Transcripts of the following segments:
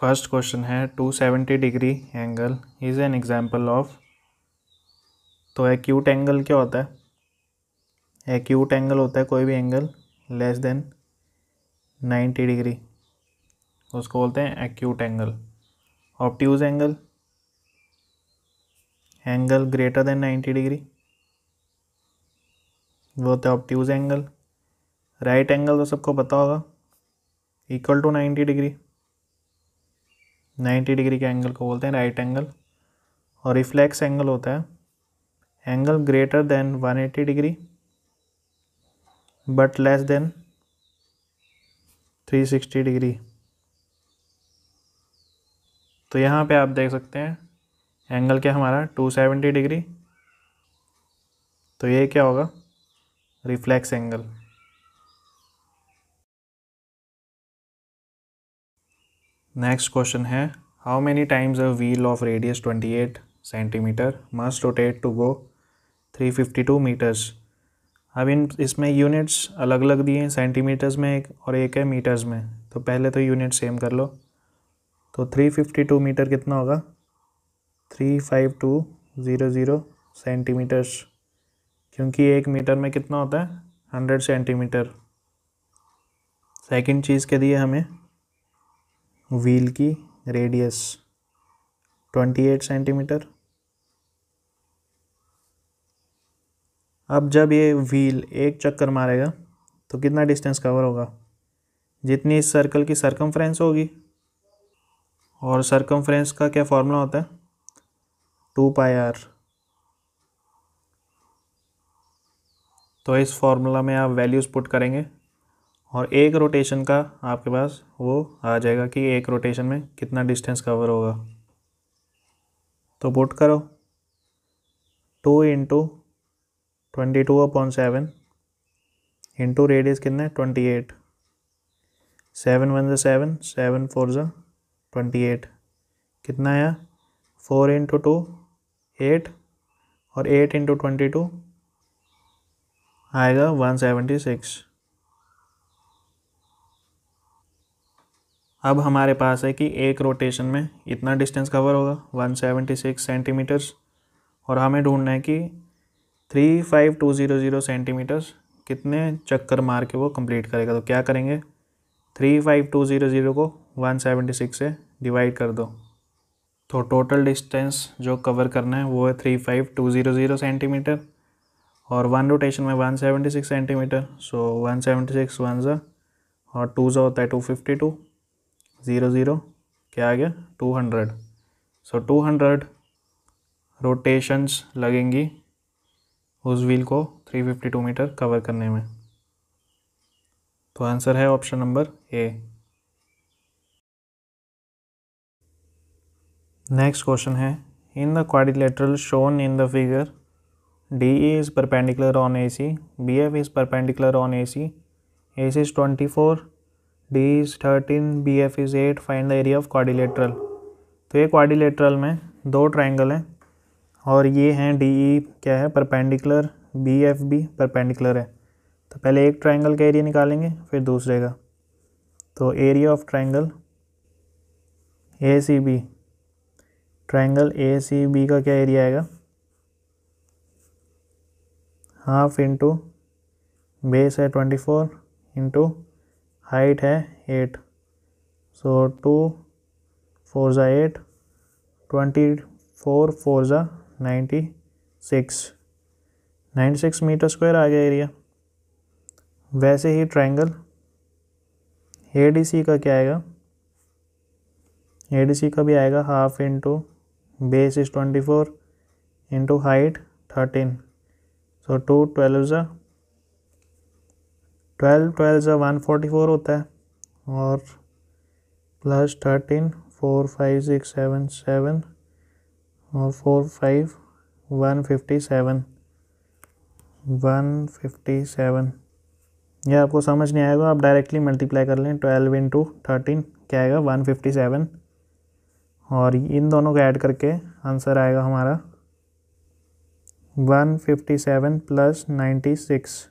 First question है 270 degree angle is an example of तो acute angle क्या होता है एक्यूट एंगल होता है कोई भी एंगल लेस देन 90 डिग्री उसको बोलते हैं acute angle obtuse angle angle greater than 90 degree वो होता है ऑप्ट्यूज एंगल राइट एंगल तो सबको पता होगा इक्वल टू 90 डिग्री 90 डिग्री के एंगल को बोलते हैं राइट एंगल और रिफ्लेक्स एंगल होता है angle greater than 180 degree but less than 360 degree तो यहाँ पे आप देख सकते हैं एंगल क्या हमारा 270 डिग्री तो ये क्या होगा रिफ्लेक्स एंगल नेक्स्ट क्वेश्चन है how many times a wheel of radius 28 centimetre must rotate to go 352 metres अब इन इसमें यूनिट्स अलग अलग दिए हैं सेंटीमीटर्स में एक और एक है मीटर्स में तो पहले तो यूनिट सेम कर लो तो 352 मीटर कितना होगा 35200 सेंटीमीटर्स क्योंकि एक मीटर में कितना होता है हंड्रेड सेंटीमीटर सेकंड चीज़ के दिए हमें व्हील की रेडियस 28 सेंटीमीटर अब जब ये व्हील एक चक्कर मारेगा तो कितना डिस्टेंस कवर होगा जितनी इस सर्कल की सरकमफ्रेंस होगी और सरकमफ्रेंस का क्या फॉर्मूला होता है टू पाई आर तो इस फॉर्मूला में आप वैल्यूज़ पुट करेंगे और एक रोटेशन का आपके पास वो आ जाएगा कि एक रोटेशन में कितना डिस्टेंस कवर होगा तो पुट करो two into twenty two upon seven into radius कितना है ट्वेंटी एट सेवन वन जो सेवन सेवन फोर जो ट्वेंटी एट कितना आया फोर इंटू टू एट और एट इंटू ट्वेंटी टू आएगा वन सेवेंटी सिक्स अब हमारे पास है कि एक रोटेशन में इतना डिस्टेंस कवर होगा 176 सेंटीमीटर्स और हमें ढूंढना है कि 35200 सेंटीमीटर्स कितने चक्कर मार के वो कंप्लीट करेगा तो क्या करेंगे 35200 को 176 से डिवाइड कर दो तो टोटल डिस्टेंस जो कवर करना है वो है 35200 सेंटीमीटर और वन रोटेशन में 176 सेंटीमीटर सो 176 वन ज़ा और टू जो होता है टू ज़ीरो ज़ीरो क्या आ गया two hundred so two hundred rotations लगेंगी उस व्हील को three fifty two metre cover करने में तो आंसर है option number A next question है in the quadrilateral shown in the figure D is perpendicular on A C B F is perpendicular on A C A C is twenty four D is thirteen B F is eight find the area of quadrilateral तो ये quadrilateral में दो triangle हैं और ये हैं D E e क्या है perpendicular B F B perpendicular है तो पहले एक ट्राइंगल का एरिया निकालेंगे फिर दूसरे का तो area of triangle A C B triangle A C B का क्या एरिया आएगा हाफ इंटू बेस है ट्वेंटी फोर इंटू हाइट है एट सो टू फोर ज़ा एट ट्वेंटी फोर फोर ज़ा ninety six ninety six metre square आ गया area वैसे ही ट्रायंगल ए डी सी का क्या आएगा ए डी सी का भी आएगा half into base is twenty four into height thirteen so two twelve ज़ा ट्वेल्व ट्वेल्व ज़ा वन फोर्टी फोर होता है और plus thirteen four five six seven seven और four five one fifty seven one fifty seven यह आपको समझ नहीं आएगा आप डायरेक्टली मल्टीप्लाई कर लें ट्वेल्व इंटू थर्टीन क्या आएगा वन फिफ्टी सेवन और इन दोनों को ऐड करके आंसर आएगा हमारा one fifty seven plus ninety six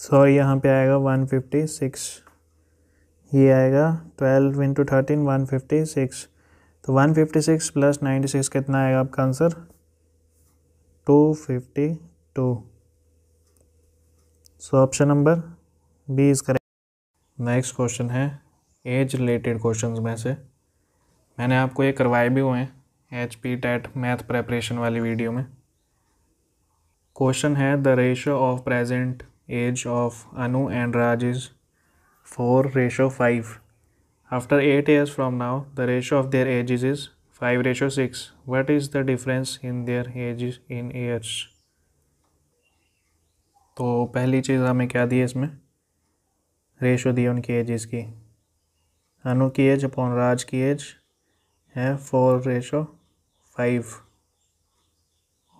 sorry यहाँ पे आएगा वन फिफ्टी सिक्स ये आएगा twelve into thirteen one fifty six तो one fifty six plus ninety six कितना आएगा आपका answer two fifty two so option number B is correct next question है एज रिलेटेड क्वेश्चंस में से मैंने आपको ये करवाए भी हुए हैं H P TET math preparation वाली वीडियो में क्वेश्चन है the ratio of present age of Anu and Raj is 4 ratio 5. After 8 years from now, the ratio of their ages is 5 ratio 6. What is the difference in their ages in years? तो पहली चीज़ हमें क्या दी है इसमें ratio दिए उनकी edges की अनु की एज अपॉन राज की एज है फोर रेशो फाइव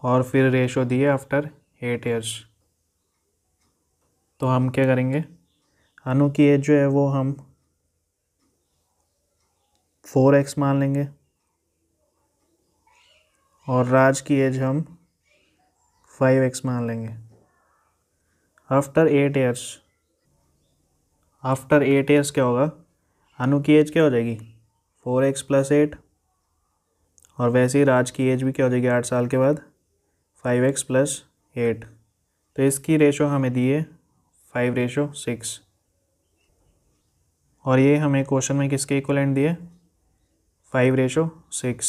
और फिर रेशो दिए आफ्टर एट ईयर्स तो हम क्या करेंगे अनु की एज जो है वो हम फोर एक्स मान लेंगे और राज की एज हम फाइव एक्स मान लेंगे after eight years after eight years क्या होगा अनु की एज क्या हो जाएगी फोर एक्स प्लस एट और वैसे ही राज की एज भी क्या हो जाएगी आठ साल के बाद फाइव एक्स प्लस एट तो इसकी रेशो हमें दी है फाइव रेशो सिक्स और ये हमें क्वेश्चन में किसके इक्वलेंट दिए five ratio six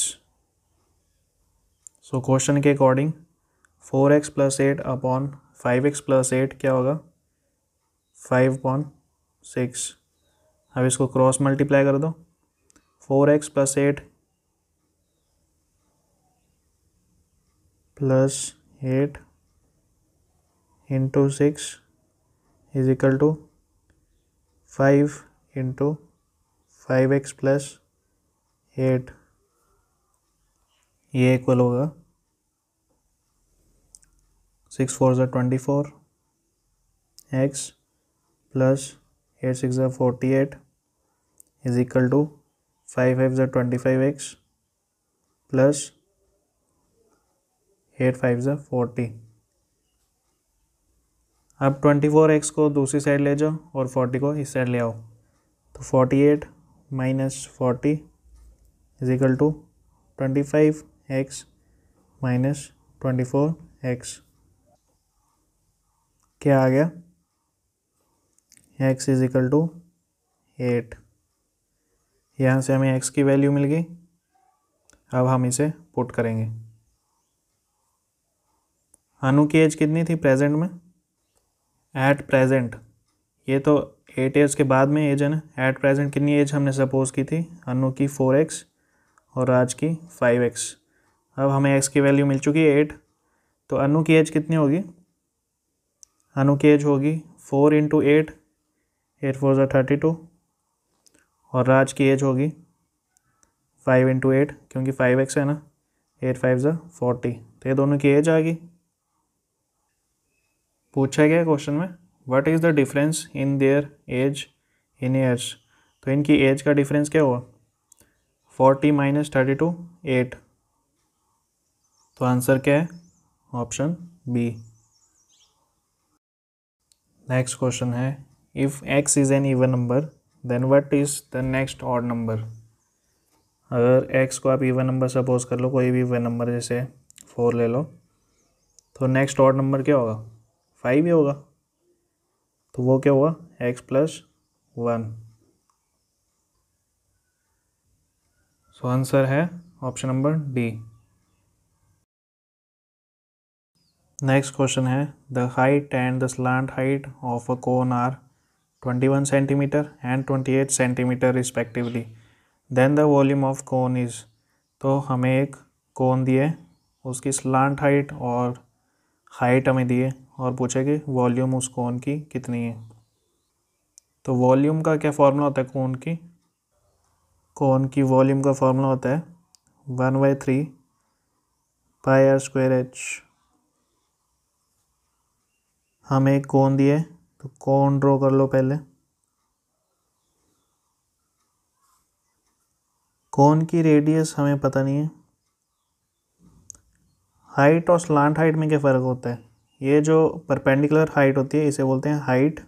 so question के according four X plus eight upon five X plus eight क्या होगा फाइव अपॉन सिक्स अब इसको क्रॉस मल्टीप्लाई कर दो four X plus eight plus eight into six is equal to five into five X plus eight ये इक्वल होगा six four ज़ा twenty four X plus eight six ज़ा forty eight is equal to five five ज़ा twenty five X plus eight five ज़ा forty अब twenty four X को दूसरी साइड ले जाओ और फोर्टी को इस साइड ले आओ तो forty eight minus forty is equal to twenty five X minus twenty four X क्या आ गया एक्स इजिकल टू एट यहाँ से हमें एक्स की वैल्यू मिल गई अब हम इसे पुट करेंगे अनु की एज कितनी थी प्रेजेंट में एट प्रेजेंट ये तो एट ईयर्स के बाद में एज है ना एट प्रेजेंट कितनी एज हमने सपोज़ की थी अनु की फोर एक्स और राज की फाइव एक्स अब हमें एक्स की वैल्यू मिल चुकी है एट तो अनु की एज कितनी होगी अनु की एज होगी four into eight eight four ज़ा थर्टी टू और राज की एज होगी फाइव इंटू एट क्योंकि फाइव एक्स है ना एट फाइव ज़ा फोर्टी तो ये दोनों की एज आ गई पूछा गया क्वेश्चन में what is the difference in their age in years तो इनकी एज का डिफरेंस क्या हुआ forty minus thirty two eight तो आंसर क्या है ऑप्शन बी नेक्स्ट क्वेश्चन है if X is an even number then what is the next odd number अगर एक्स को आप इवन नंबर सपोज कर लो कोई भी इवन नंबर जैसे फोर ले लो तो नेक्स्ट ऑड नंबर क्या होगा फाइव ही होगा तो वो क्या हुआ X plus one so answer है option number D next question है the height and the slant height of a cone are 21 centimetre and 28 centimetre respectively then the volume of cone is तो हमें एक कोन दिए उसकी स्लांट हाइट और height हमें दिए और पूछा कि वॉल्यूम उस कौन की कितनी है तो वॉल्यूम का क्या फार्मूला होता है कौन की कौन की वॉल्यूम का फार्मूला होता है one by three pi are square H हमें एक कौन दिए तो कौन ड्रॉ कर लो पहले कौन की रेडियस हमें पता नहीं है हाइट और स्लांट हाइट में क्या फ़र्क होता है ये जो परपेंडिकुलर हाइट होती है इसे बोलते हैं हाइट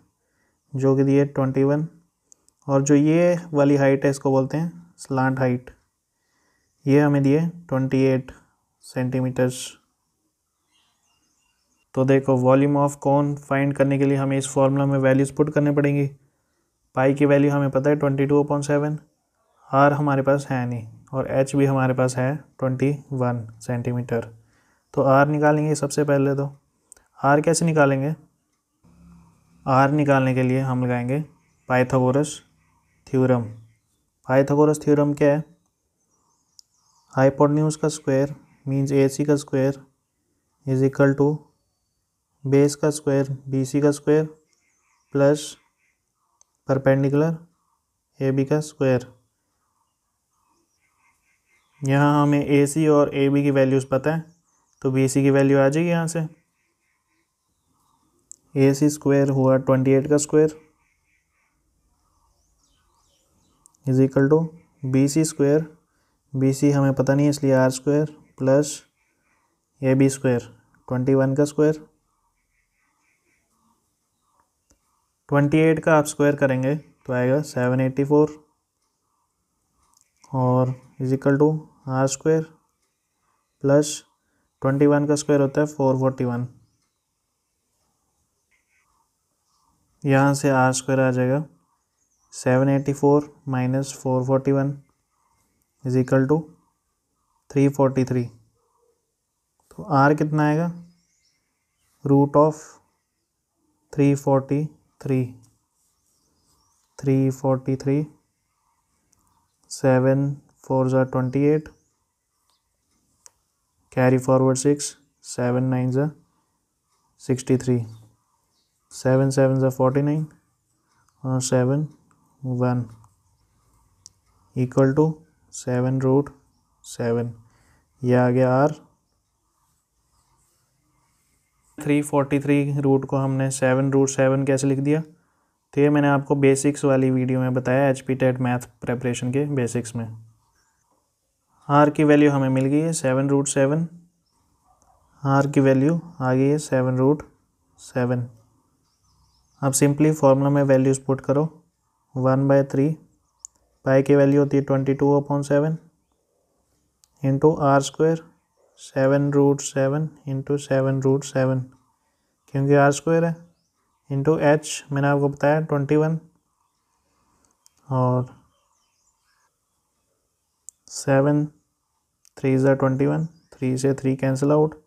जो कि दी है ट्वेंटी वन और जो ये वाली हाइट है इसको बोलते हैं स्लांट हाइट ये हमें दिए ट्वेंटी एट सेंटीमीटर्स तो देखो वॉल्यूम ऑफ कौन फाइंड करने के लिए हमें इस फॉर्मूला में वैल्यूज़ पुट करने पड़ेंगी पाई की वैल्यू हमें पता है twenty two upon seven R हमारे पास है नहीं और एच भी हमारे पास है ट्वेंटी वन सेंटीमीटर तो आर निकालेंगे सबसे पहले तो आर कैसे निकालेंगे आर निकालने के लिए हम लगाएंगे पाइथागोरस थ्योरम पाइथागोरस थ्योरम क्या है हाइपोटन्यूज का स्क्वायर मींस सी का square is equal to base का स्क्वायर बी सी का square plus perpendicular A B का स्क्वायर यहाँ हमें ए सी और ए बी की वैल्यूज़ पता है तो बी सी की वैल्यू आ जाएगी यहाँ से ए सी स्क्वायर हुआ ट्वेंटी एट का square is equal to B C square B C हमें पता नहीं है इसलिए R square plus A B square twenty one का स्क्वायर ट्वेंटी एट का आप स्क्वायर करेंगे तो आएगा सेवन एट्टी फोर और is equal to R square plus twenty one का स्क्वायर होता है फोर फोर्टी वन यहाँ से आर स्क्वायर आ जाएगा seven eighty four minus four forty one is equal to three forty three तो आर कितना आएगा root of three forty three three forty three seven four ज़ा twenty eight carry forward six seven nine ज़ा sixty three seven seven सा forty nine और seven one equal to seven root seven ये आ गया R three forty three root को हमने seven root seven कैसे लिख दिया तो ये मैंने आपको बेसिक्स वाली वीडियो में बताया H P TET math preparation के बेसिक्स में आर की वैल्यू हमें मिल गई है सेवन रूट सेवन आर की वैल्यू आ गई है सेवन रूट सेवन अब सिंपली फॉर्मूला में वैल्यूज़ पुट करो वन बाय थ्री पाई की वैल्यू होती है twenty two upon seven into R square seven root seven into seven root seven क्योंकि आर स्क्वेयर है इंटू एच मैंने आपको बताया ट्वेंटी वन और सेवन थ्री ज़ा ट्वेंटी वन थ्री से three cancel out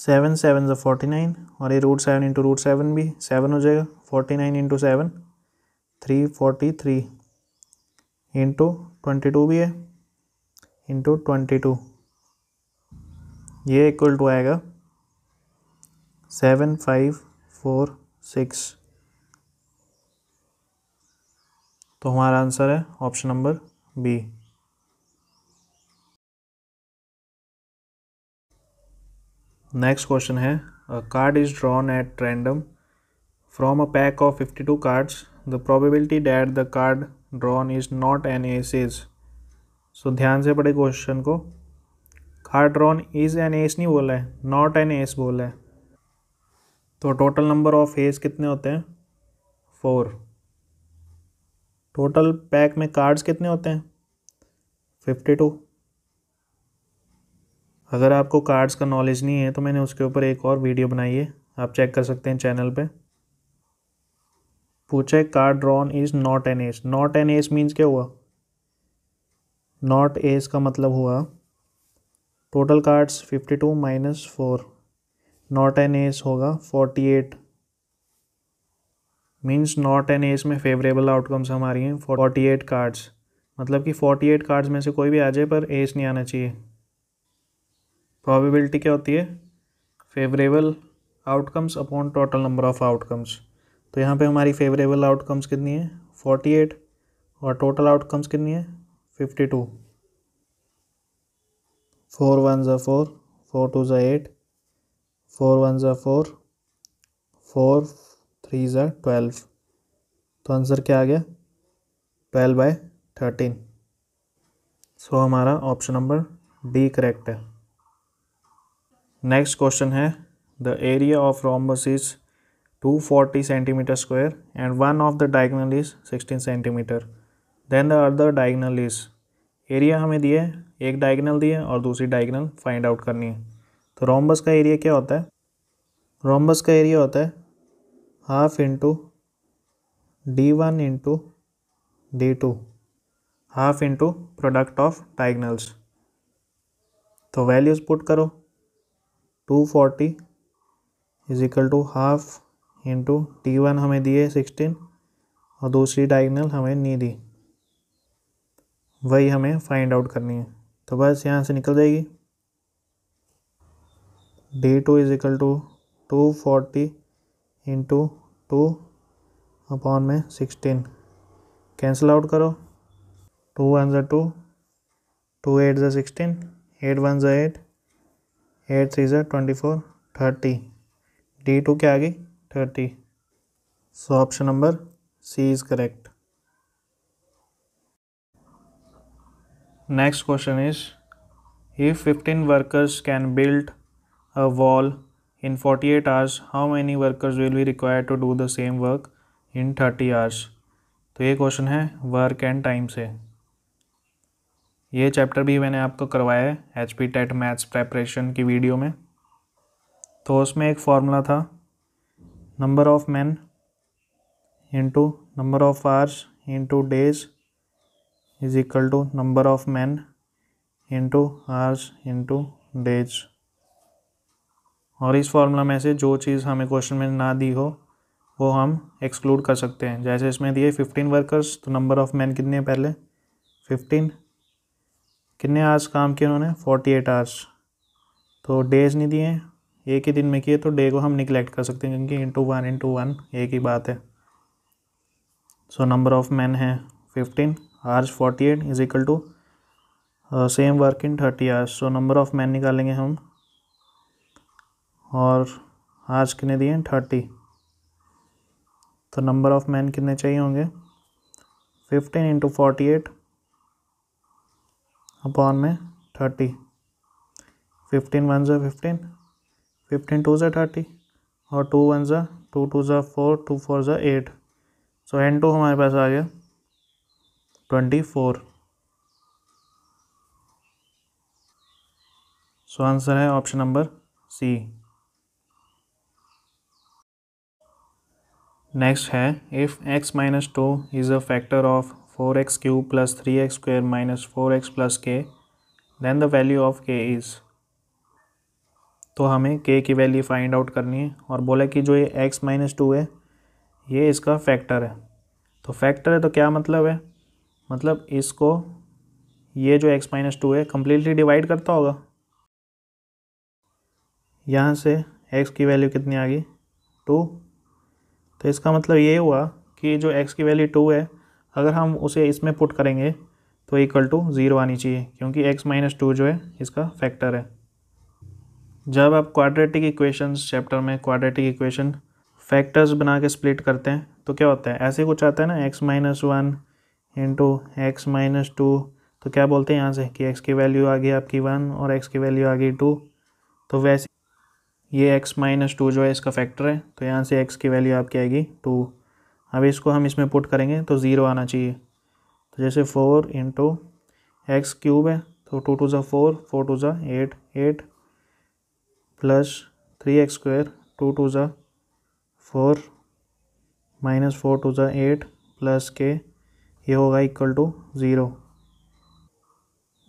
seven seven ज़ा फोर्टी नाइन और ये root seven into root seven भी सेवन हो जाएगा forty nine into seven three forty three into twenty two भी है इंटू ट्वेंटी टू ये इक्वल टू आएगा सेवन फाइव फोर सिक्स तो हमारा आंसर है option number B next question है card is drawn at random from a pack of fifty two cards the probability that the card drawn is not an ace is so ध्यान से पढ़े question को card drawn is an ace नहीं बोला है not an S बोला है तो टोटल नंबर ऑफ एस कितने होते हैं फोर टोटल पैक में कार्ड्स कितने होते हैं फिफ्टी टू अगर आपको कार्ड्स का नॉलेज नहीं है तो मैंने उसके ऊपर एक और वीडियो बनाई है आप चेक कर सकते हैं चैनल पे पूछे card drawn is not an ace not an ace means क्या हुआ नॉट एस का मतलब हुआ total cards fifty two minus four not an ace होगा forty eight means not an ace में फेवरेबल आउटकम्स हमारी हैं फोर्टी एट कार्ड्स मतलब कि फोर्टी एट कार्ड्स में से कोई भी आ जाए पर एस नहीं आना चाहिए प्रोबेबिलिटी क्या होती है favourable outcomes upon total number of outcomes तो यहाँ पे हमारी फेवरेबल आउटकम्स कितनी है फोर्टी एट और टोटल आउटकम्स कितनी है फिफ्टी टू फोर वन ज़ा फोर फोर टू ज़ा एट फोर वन ज़ा फोर फोर थ्री ज़ा ट्वेल्व तो आंसर क्या आ गया ट्वेल्व बाय थर्टीन सो हमारा ऑप्शन नंबर डी करेक्ट है नेक्स्ट क्वेश्चन है the area of rhombus is 240 centimetre square and one of the diagonal is 16 centimetre then the other diagonal is area हमें दिए एक diagonal दिए और दूसरी diagonal find out करनी है तो रोम्बस का एरिया क्या होता है रोम्बस का एरिया होता है half into D one into D two half into product of diagonals तो वैल्यूज़ पुट करो two forty is equal to half into T one हमें दिए सिक्सटीन और दूसरी डायगनल हमें नहीं दी वही हमें फाइंड आउट करनी है तो बस यहाँ से निकल जाएगी D two is equal to two forty into two upon में सिक्सटीन कैंसिल आउट करो टू वन ज़ा टू टू एट ज़ा सिक्सटीन एट वन ज़ा एट एट थ्री ज़ार twenty four thirty D two क्या आ गई thirty so option number C is correct next question is if fifteen workers can build a wall in forty eight hours how many workers will be require to do the same work in thirty hours तो ये question है work and time से ये chapter भी मैंने आपको करवाया है H P TET maths preparation की वीडियो में तो उसमें एक फार्मूला था number of man into number of hours into days is equal to number of man into hours into days और इस फार्मूला में से जो चीज़ हमें क्वेश्चन में ना दी हो वो हम एक्सक्लूड कर सकते हैं जैसे इसमें दिए फिफ्टीन वर्कर्स तो नंबर ऑफ मैन कितने हैं पहले फिफ्टीन कितने आवर्स काम किए उन्होंने फोर्टी एट आवर्स तो डेज़ नहीं दिए एक ही दिन में किए तो डे को हम निगलेक्ट कर सकते हैं क्योंकि इंटू वन इंटू वन एक ही बात है सो नंबर ऑफ मैन है fifteen hours forty eight is equal to same work in thirty hours so number of man निकालेंगे हम और आर्स कितने दिए थर्टी तो नंबर ऑफ मैन कितने चाहिए होंगे fifteen into forty eight upon में थर्टी फिफ्टीन वन ज़ा फिफ्टीन फिफ्टीन टू ज़ा थर्टी और टू वन ज़ा टू टू ज़ा फोर टू फोर ज़ा एट सो एन टू हमारे पास आ गया ट्वेंटी फोर सो आंसर है ऑप्शन नंबर सी नेक्स्ट है if X minus two is a factor of four X cube plus three X square minus four X plus K then the value of K is तो हमें k की value find out करनी है और बोला कि जो ये x माइनस टू है ये इसका फैक्टर है तो फैक्टर है तो क्या मतलब है मतलब इसको ये जो x माइनस टू है कम्प्लीटली डिवाइड करता होगा यहाँ से x की वैल्यू कितनी आ गई टू तो इसका मतलब ये हुआ कि जो x की वैल्यू टू है अगर हम उसे इसमें पुट करेंगे तो इक्वल टू ज़ीरो आनी चाहिए क्योंकि एक्स माइनस टू जो है इसका फैक्टर है जब आप क्वाड्रेटिक इक्वेशंस चैप्टर में क्वाड्रेटिक इक्वेशन फैक्टर्स बना के स्प्लिट करते हैं तो क्या होता है ऐसे कुछ आता है ना X minus one into X minus two तो क्या बोलते हैं यहाँ से कि एक्स की वैल्यू आ गई आपकी वन और एक्स की वैल्यू आ गई टू तो वैसे ये एक्स माइनस टू जो है इसका फैक्टर है तो यहाँ से एक्स की वैल्यू आपकी आएगी टू अब इसको हम इसमें पुट करेंगे तो ज़ीरो आना चाहिए तो जैसे फोर इंटू एक्स क्यूब है तो टू टू ज़ा फोर फोर टू ज़ा eight eight plus three X square two two ज़ा फोर माइनस फोर टू ज़ा एट प्लस के ये होगा इक्वल टू ज़ीरो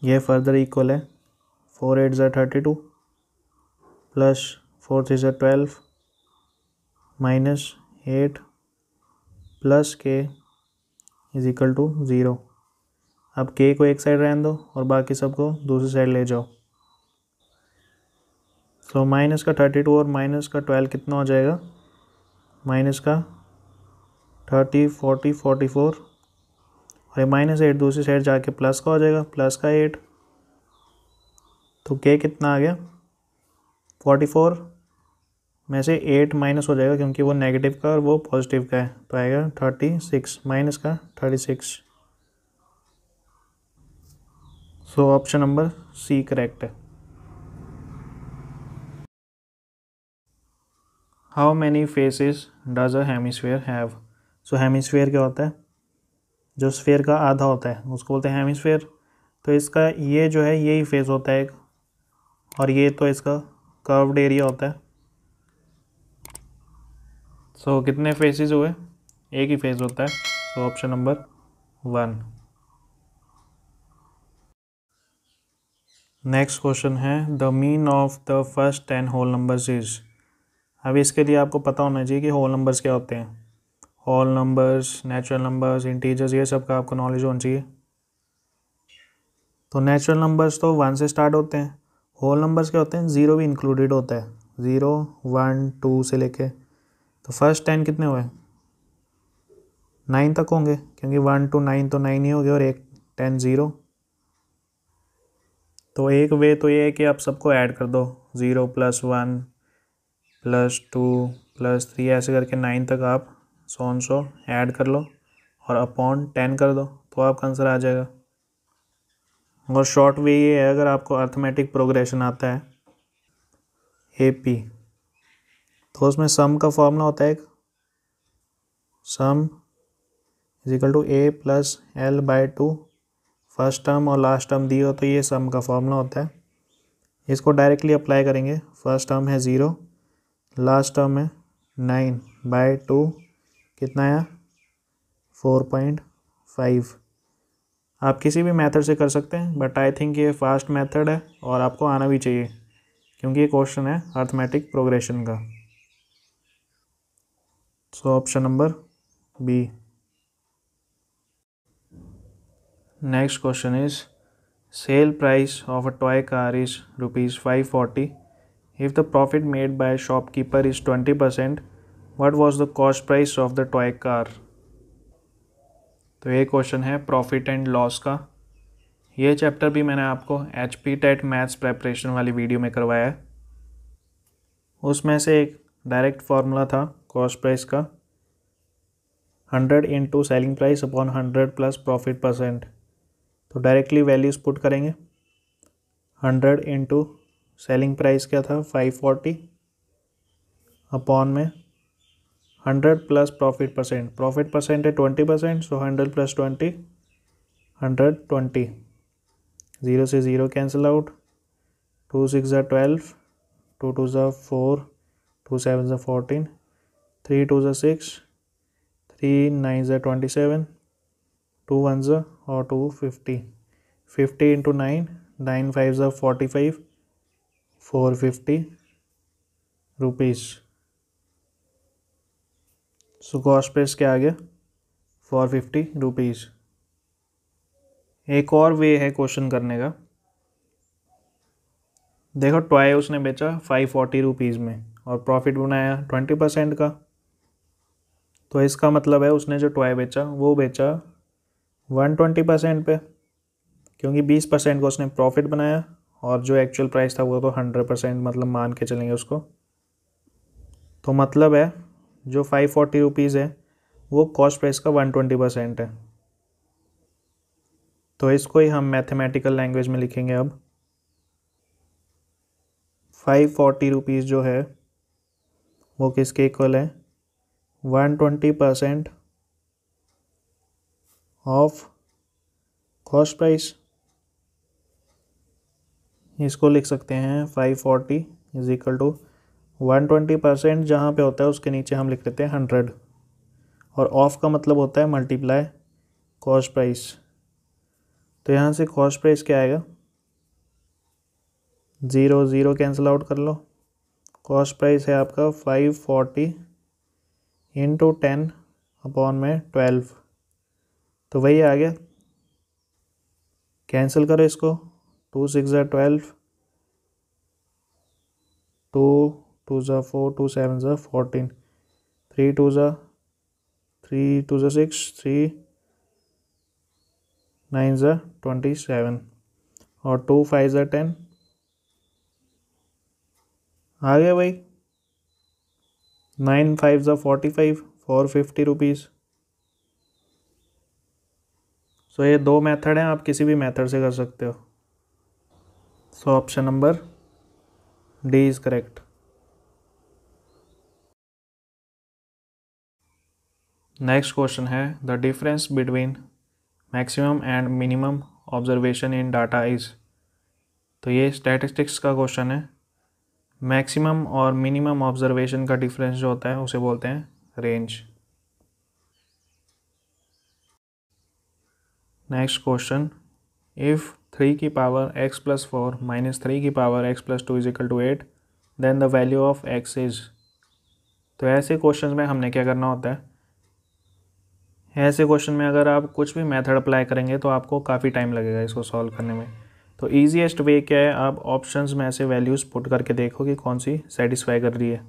ये फर्दर इक्वल है फोर एट ज़ा thirty two plus four three ज़ा twelve minus eight plus K is equal to zero अब K को एक साइड रहने दो और बाकी सबको दूसरी साइड ले जाओ तो माइनस का थर्टी टू और माइनस का ट्वेल्व कितना हो जाएगा माइनस का थर्टी फोर्टी फोर्टी फोर और ये माइनस एट दूसरी साइड जाके प्लस का हो जाएगा प्लस का एट तो के कितना आ गया फोर्टी फोर में से एट माइनस हो जाएगा क्योंकि वो नेगेटिव का और वो पॉजिटिव का है तो आएगा थर्टी सिक्स माइनस का thirty six so option number C correct है how many faces does a hemisphere have so hemisphere क्या होता है जो स्फेयर का आधा होता है उसको बोलते हैं हेमिसफेयर तो इसका ये जो है यही फेस होता है एक और ये तो इसका कर्व्ड एरिया होता है सो so, कितने फेसेस हुए एक ही फेज होता है so option number one next question है the mean of the first ten whole numbers is अब इसके लिए आपको पता होना चाहिए कि होल नंबर्स क्या होते हैं whole numbers natural numbers integers ये सब का आपको नॉलेज होना चाहिए तो नेचुरल नंबर्स तो वन से स्टार्ट होते हैं होल नंबर्स क्या होते हैं ज़ीरो भी इंक्लूडेड होता है ज़ीरो वन टू से लेके तो फर्स्ट टेन कितने हुए नाइन तक होंगे क्योंकि वन टू नाइन तो नाइन ही हो गया और एक टेन ज़ीरो तो एक वे तो ये है कि आप सबको ऐड कर दो zero plus one plus two plus three ऐसे करके नाइन तक आप सोन सो ऐड कर लो और अपॉन टेन कर दो तो आपका आंसर आ जाएगा और शॉर्ट वे ये है अगर आपको अर्थमेटिक प्रोग्रेशन आता है ए पी तो उसमें सम का फॉर्मूला होता है एक sum is equal to A plus L by two first term और लास्ट टर्म दी हो तो ये सम का फॉर्मूला होता है इसको डायरेक्टली अप्लाई करेंगे फर्स्ट टर्म है ज़ीरो लास्ट टर्म है नाइन बाय टू कितना आया फोर पॉइंट फाइव आप किसी भी मेथड से कर सकते हैं बट आई थिंक ये फास्ट मेथड है और आपको आना भी चाहिए क्योंकि ये क्वेश्चन है अर्थमेटिक प्रोग्रेशन का so option number B next question is sale price of a toy car is rupees five forty if the profit made by shopkeeper is twenty percent what was the cost price of the toy car तो ये question है profit and loss का ये chapter भी मैंने आपको H P TET maths preparation वाली video में करवाया है उसमें से एक डायरेक्ट फार्मूला था कॉस्ट प्राइस का hundred into selling price upon hundred plus profit percent तो डायरेक्टली वैल्यूज़ पुट करेंगे हंड्रेड इंटू सेलिंग प्राइस क्या था फाइव फोर्टी अपॉन में hundred plus profit percent profit percent है twenty percent so hundred plus twenty hundred twenty zero से zero cancel out two six ज़ा twelve two two ज़ा four two seven ज़ा fourteen three two ज़ा six three nine ज़ा twenty seven two one ज़ा और two fifty fifty into nine nine five ज़ा forty five four fifty rupees so cost price क्या आ गया फोर फिफ्टी रुपीज़ एक और वे है क्वेश्चन करने का देखो टॉय उसने बेचा फाइव फोर्टी रुपीज़ में और प्रॉफिट बनाया ट्वेंटी परसेंट का तो इसका मतलब है उसने जो टॉय बेचा वो बेचा वन ट्वेंटी परसेंट पे क्योंकि बीस परसेंट का उसने प्रॉफिट बनाया और जो एक्चुअल प्राइस था वो तो हंड्रेड परसेंट मतलब मान के चलेंगे उसको तो मतलब है जो फाइव फोर्टी रुपीज़ है वो कॉस्ट प्राइस का वन ट्वेंटी परसेंट है तो इसको ही हम मैथमेटिकल लैंग्वेज में लिखेंगे अब फाइव फोर्टी रुपीज़ जो है वो किसके इक्वल है one twenty percent of cost price इसको लिख सकते हैं five forty is equal to one twenty percent जहाँ पर होता है उसके नीचे हम लिख लेते हैं हंड्रेड और ऑफ़ का मतलब होता है मल्टीप्लाई कॉस्ट प्राइस तो यहाँ से कॉस्ट प्राइस क्या आएगा ज़ीरो ज़ीरो कैंसिल आउट कर लो कॉस्ट प्राइस है आपका five forty into ten upon में ट्वेल्व तो वही आ गया कैंसिल करो इसको टू सिक्स ज़ा ट्वेल्व टू टू ज़ा फोर टू सेवन ज़ा फोर्टीन थ्री टू ज़ा थ्री टू ज़ा सिक्स थ्री नाइन ज़ा ट्वेंटी सेवन और टू फाइव ज़ा टेन आ गया भाई नाइन फाइव ज़ा forty five four fifty rupees so ये दो मेथड हैं आप किसी भी मेथड से कर सकते हो so option number D is correct next question है the difference between maximum and minimum observation in data is तो ये स्टैटिस्टिक्स का क्वेश्चन है मैक्सिमम और मिनिमम ऑब्जर्वेशन का डिफरेंस जो होता है उसे बोलते हैं range next question if three की power X plus four minus three की power X plus two is equal to eight then the value of X is तो ऐसे क्वेश्चन में हमने क्या करना होता है ऐसे क्वेश्चन में अगर आप कुछ भी मेथड अप्लाई करेंगे तो आपको काफ़ी टाइम लगेगा इसको सॉल्व करने में तो ईजिएस्ट वे क्या है आप ऑप्शंस में ऐसे वैल्यूज़ पुट करके देखो कि कौन सी सेटिस्फाई कर रही है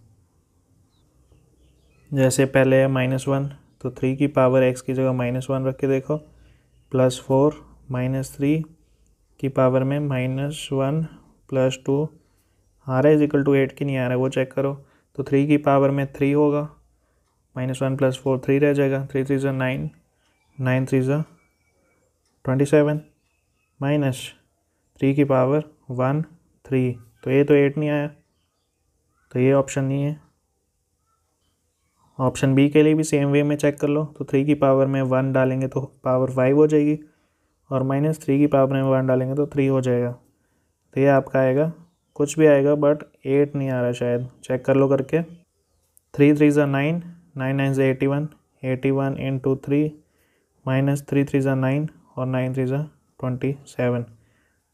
जैसे पहले है माइनस वन तो थ्री की पावर एक्स की जगह माइनस वन रख के देखो प्लस फोर माइनस थ्री की पावर में माइनस वन प्लस टू आ रहा है इजिकल टू एट की नहीं आ रहा है वो चेक करो तो थ्री की पावर में थ्री होगा minus one plus four three रह जाएगा थ्री थ्री ज़ा नाइन नाइन थ्री ज़ा ट्वेंटी सेवन माइनस थ्री की पावर वन थ्री तो ये तो एट नहीं आया तो ये ऑप्शन नहीं है ऑप्शन बी के लिए भी सेम वे में चेक कर लो तो थ्री की पावर में वन डालेंगे तो पावर फाइव हो जाएगी और माइनस थ्री की पावर में वन डालेंगे तो थ्री हो जाएगा तो ये आपका आएगा कुछ भी आएगा बट एट नहीं आ रहा शायद चेक कर लो करके थ्री थ्री ज़ा नाइन नाइन नाइन ज़ा eighty one eighty one in two three minus three three ज़ा नाइन और नाइन थ्री ज़ा ट्वेंटी सेवन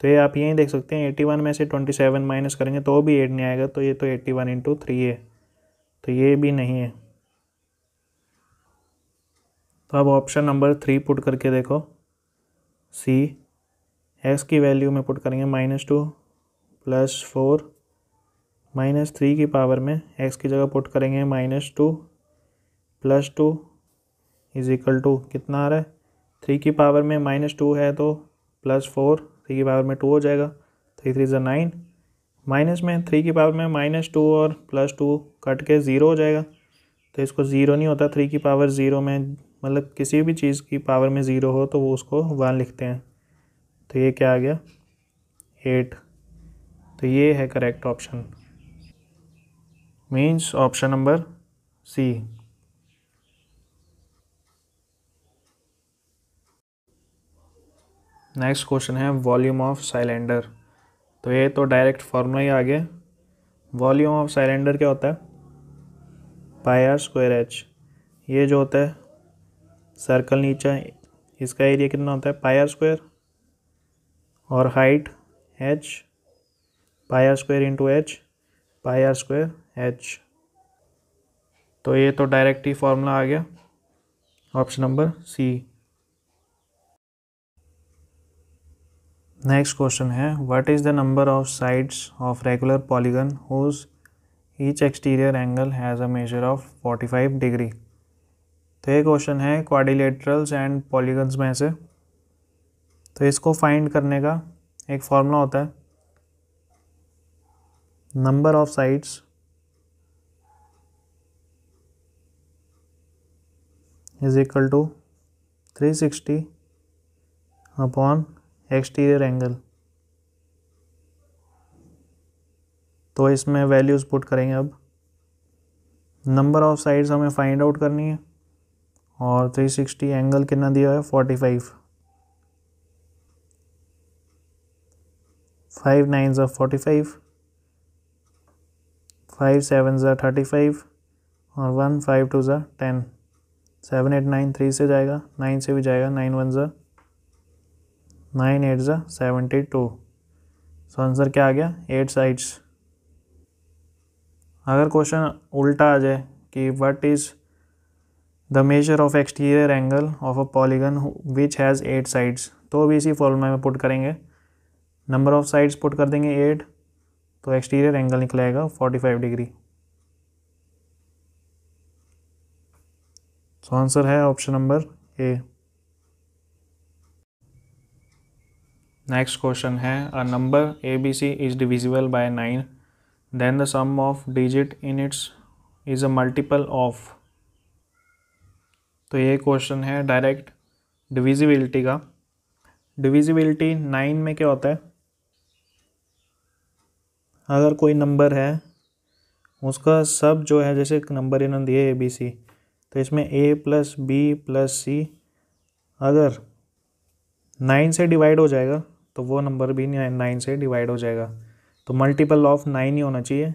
तो ये आप यहीं देख सकते हैं 81 में से 27 माइनस करेंगे तो भी एट नहीं आएगा तो ये तो 81 वन इंटू थ्री है तो ये भी नहीं है तो अब ऑप्शन नंबर थ्री पुट करके देखो सी एक्स की वैल्यू में पुट करेंगे minus two plus four minus three की पावर में एक्स की जगह पुट करेंगे minus two plus two is equal to कितना आ रहा है थ्री की पावर में माइनस टू है तो प्लस फोर थ्री की पावर में टू हो जाएगा थ्री थ्री ज़ा नाइन माइनस में थ्री की पावर में माइनस टू और प्लस टू कट के ज़ीरो हो जाएगा तो इसको ज़ीरो नहीं होता थ्री की पावर ज़ीरो में मतलब किसी भी चीज़ की पावर में ज़ीरो हो तो वो उसको वन लिखते हैं तो ये क्या आ गया एट तो ये है correct option means option number C next question है वॉल्यूम ऑफ साइलेंडर तो ये तो डायरेक्ट फार्मूला ही आ गया वॉल्यूम ऑफ साइलेंडर क्या होता है पाई आर स्क्वायर एच ये जो होता है सर्कल नीचे इसका एरिया कितना होता है पाई आर स्क्वायर और height h pi are square into h pi are square h तो ये तो डायरेक्ट ही फॉर्मूला आ गया option number C next question है what is the number of sides of regular polygon whose each exterior angle has a measure of 45 degree तो ये question है क्वाडिलेटरल्स एंड पॉलीगन्स में से तो इसको फाइंड करने का एक फॉर्मूला होता है number of sides is equal to 360 upon exterior angle तो इसमें वैल्यूज़ पुट करेंगे अब नंबर ऑफ साइड्स हमें फाइंड आउट करनी है और 360 एंगल कितना दिया है 45 फाइव नाइन जो फोर्टी फाइव फाइव सेवन ज़ा थर्टी फाइव और वन फाइव टू ज़ा ten seven eight nine three से जाएगा नाइन से भी जाएगा नाइन वन ज़ा नाइन एट ज़ा सेवेंटी टू सो आंसर क्या आ गया एट साइड्स अगर क्वेश्चन उल्टा आ जाए कि what is the measure of exterior angle of a polygon which has eight sides तो भी इसी फॉर्मूला में पुट करेंगे नंबर ऑफ साइड्स पुट कर देंगे एट तो एक्सटीरियर एंगल निकलेगा forty five degree so answer है option number A next question है a number A B C is divisible by nine then the sum of digit in its is a multiple of तो ये question है direct divisibility का divisibility nine में क्या होता है अगर कोई नंबर है उसका सब जो है जैसे एक नंबर इन्होंने दिए ए बी सी तो इसमें A plus B plus C अगर नाइन से डिवाइड हो जाएगा तो वो नंबर भी नाइन से डिवाइड हो जाएगा तो मल्टीपल ऑफ नाइन ही होना चाहिए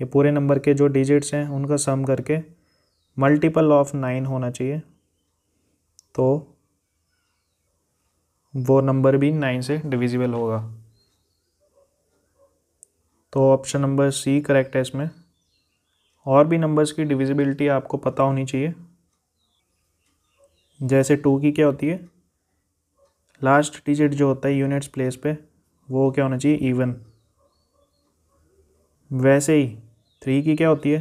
ये पूरे नंबर के जो डिजिट्स हैं उनका सम करके मल्टीपल ऑफ नाइन होना चाहिए तो वो नंबर भी नाइन से डिविजिबल होगा तो ऑप्शन नंबर सी करेक्ट है इसमें और भी नंबर्स की डिविजिबिलिटी आपको पता होनी चाहिए जैसे टू की क्या होती है लास्ट डिजिट जो होता है यूनिट्स प्लेस पे वो क्या होना चाहिए इवन वैसे ही थ्री की क्या होती है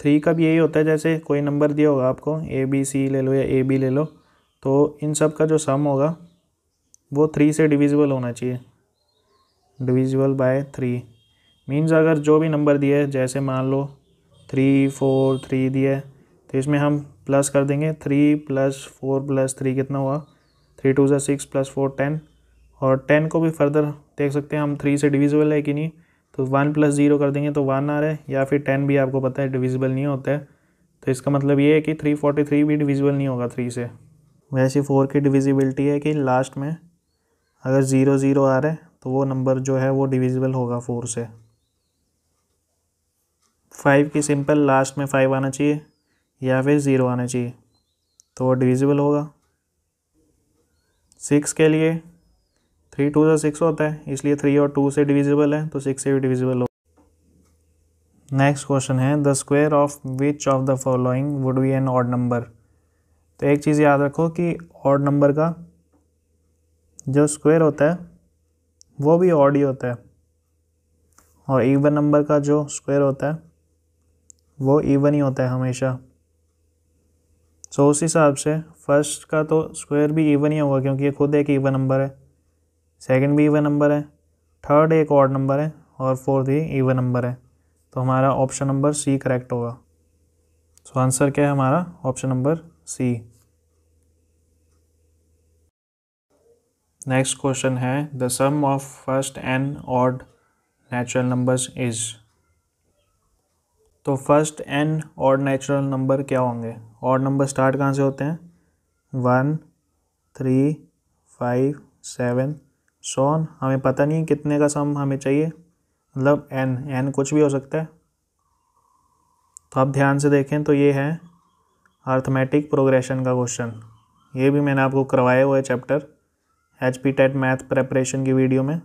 थ्री का भी यही होता है जैसे कोई नंबर दिया होगा आपको ए बी सी ले लो या ए बी ले लो तो इन सब का जो सम होगा वो थ्री से डिविजिबल होना चाहिए डिविजिबल बाय थ्री मीन्स अगर जो भी नंबर दिए जैसे मान लो थ्री फोर थ्री दिए तो इसमें हम प्लस कर देंगे three plus four plus three कितना हुआ थ्री टू ज़ा सिक्स प्लस फोर टेन और टेन को भी फर्दर देख सकते हैं हम थ्री से डिविजिबल है कि नहीं तो वन प्लस ज़ीरो कर देंगे तो वन आ रहा है या फिर टेन भी आपको पता है डिविजिबल नहीं होता है तो इसका मतलब ये है कि थ्री फोर्टी थ्री भी डिविजिबल नहीं होगा थ्री से वैसे फोर की डिविजिबिलिटी है कि लास्ट में अगर ज़ीरो ज़ीरो आ रहा है तो वो नंबर जो है वो डिविजिबल होगा फोर से फाइव की सिंपल लास्ट में फाइव आना चाहिए या फिर ज़ीरो आना चाहिए तो वो डिविजिबल होगा सिक्स के लिए थ्री टू से सिक्स होता है इसलिए थ्री और टू से डिविजिबल है तो सिक्स से भी डिविजिबल हो नेक्स्ट क्वेश्चन है the square of which of the following would be an odd number तो एक चीज़ याद रखो कि ऑड नंबर का जो स्क्वेयर होता है वो भी ऑड ही होता है और ईवन नंबर का जो स्क्वेयर होता है वो ईवन ही होता है हमेशा सो उस हिसाब से फर्स्ट का तो स्क्वायर भी इवन ही होगा क्योंकि ये खुद एक इवन नंबर है सेकंड भी इवन नंबर है थर्ड एक ऑड नंबर है और फोर्थ ही इवन नंबर है तो हमारा ऑप्शन नंबर सी करेक्ट होगा सो आंसर क्या है हमारा option number C next question है the sum of first n odd natural numbers is तो फर्स्ट एन और नेचुरल नंबर क्या होंगे और नंबर स्टार्ट कहाँ से होते हैं one three five seven so on हमें पता नहीं कितने का सम हमें चाहिए मतलब एन एन कुछ भी हो सकता है तो आप ध्यान से देखें तो ये है अर्थमेटिक प्रोग्रेशन का क्वेश्चन ये भी मैंने आपको करवाए हुए chapter H P TET math preparation की वीडियो में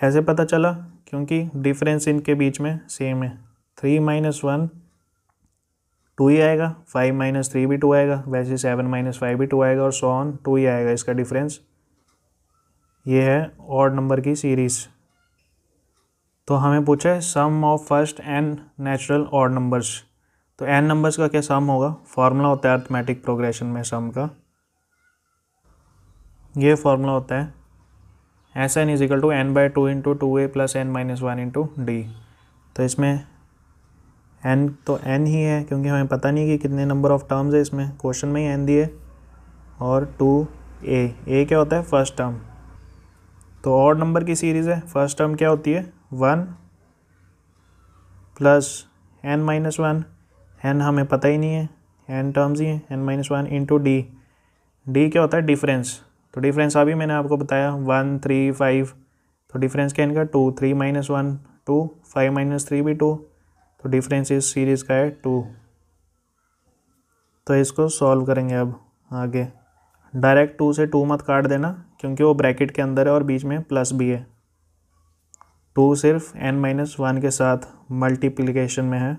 कैसे पता चला क्योंकि डिफरेंस इनके बीच में सेम है थ्री माइनस वन टू ही आएगा फाइव माइनस थ्री भी टू आएगा वैसे सेवन माइनस फाइव भी टू आएगा और सो ऑन टू ही आएगा इसका डिफरेंस ये है ऑड नंबर की सीरीज़ तो हमें पूछा है sum of first n natural odd numbers तो एन नंबर्स का क्या सम होगा फार्मूला होता है अर्थमेटिक प्रोग्रेशन में सम का ये फार्मूला होता है S n is equal to n by two into two A plus n minus one into D तो इसमें एन तो एन ही है क्योंकि हमें पता नहीं कि कितने नंबर ऑफ़ टर्म्स है इसमें क्वेश्चन में ही एन दिए और टू ए ए क्या होता है फर्स्ट टर्म तो और नंबर की सीरीज़ है फर्स्ट टर्म क्या होती है one plus n minus one n हमें पता ही नहीं है एन टर्म्स ही हैं n minus one into D D क्या होता है डिफरेंस तो डिफरेंस अभी मैंने आपको बताया वन थ्री फाइव तो डिफरेंस क्या इनका two three minus one two five minus three भी टू तो डिफरेंस इस सीरीज़ का है टू तो इसको सॉल्व करेंगे अब आगे डायरेक्ट टू से टू मत काट देना क्योंकि वो ब्रैकेट के अंदर है और बीच में प्लस भी है टू सिर्फ एन माइनस वन के साथ मल्टीप्लिकेशन में है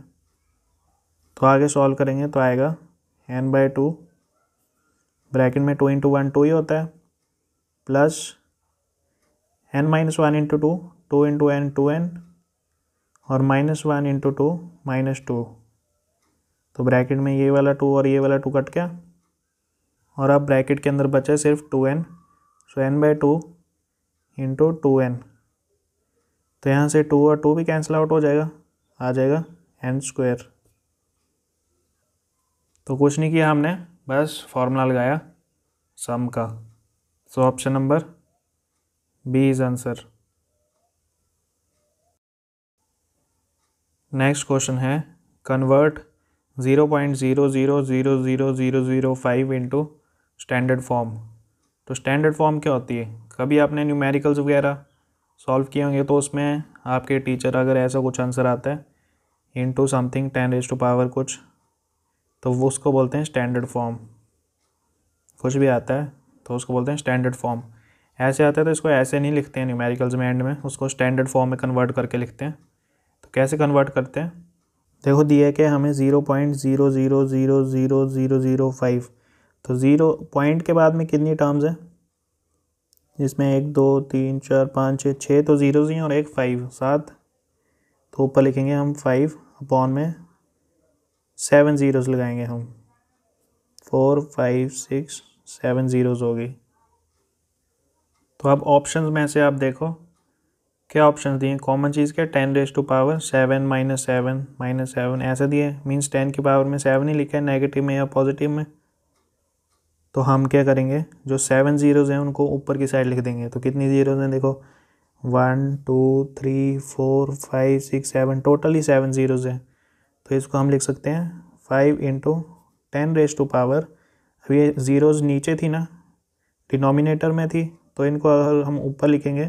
तो आगे सॉल्व करेंगे तो आएगा एन बाई टू ब्रैकेट में टू इंटू वन टू ही होता है plus n minus one into two two into n two n और minus one into two minus two तो ब्रैकेट में ये वाला टू और ये वाला टू कट गया और अब ब्रैकेट के अंदर बचा सिर्फ two n so n by two into two n तो यहाँ से टू और टू भी कैंसिल आउट हो जाएगा आ जाएगा एन स्क्वायर तो कुछ नहीं किया हमने बस फॉर्मूला लगाया सम का so option number B is answer next question है convert zero point zero zero zero zero zero zero five into standard form तो स्टैंडर्ड फॉर्म क्या होती है कभी आपने न्यूमेरिकल्स वगैरह सॉल्व किए होंगे तो उसमें आपके टीचर अगर ऐसा कुछ आंसर आता है into something ten raise to power कुछ तो वो उसको बोलते हैं स्टैंडर्ड फॉर्म कुछ भी आता है तो उसको बोलते हैं स्टैंडर्ड फॉर्म ऐसे आते हैं तो इसको ऐसे नहीं लिखते हैं न्यूमेरिकल्स में एंड में उसको स्टैंडर्ड फॉर्म में कन्वर्ट करके लिखते हैं तो कैसे कन्वर्ट करते हैं देखो दिया कि हमें zero point zero zero zero zero zero zero five तो ज़ीरो पॉइंट के बाद में कितनी टर्म्स हैं जिसमें एक दो तीन चार पाँच छः छः तो ज़ीरोज़ ही और एक फ़ाइव सात तो ऊपर लिखेंगे हम फाइव अपॉन में सेवन ज़ीरोज़ लगाएंगे हम four five six seven zeros होगी तो अब ऑप्शंस में से आप देखो क्या ऑप्शन दिए कॉमन चीज़ क्या ten raise to power seven minus seven minus seven ऐसे दिए मीन्स टेन की पावर में सेवन ही लिखा है नेगेटिव में या पॉजिटिव में तो हम क्या करेंगे जो सेवन ज़ीरोज़ हैं उनको ऊपर की साइड लिख देंगे तो कितनी ज़ीरोज़ हैं देखो one two three four five six seven totally seven zeros हैं तो इसको हम लिख सकते हैं five into ten raise to power अब तो ये ज़ीरोज़ नीचे थी ना डिनोमिनेटर में थी तो इनको अगर हम ऊपर लिखेंगे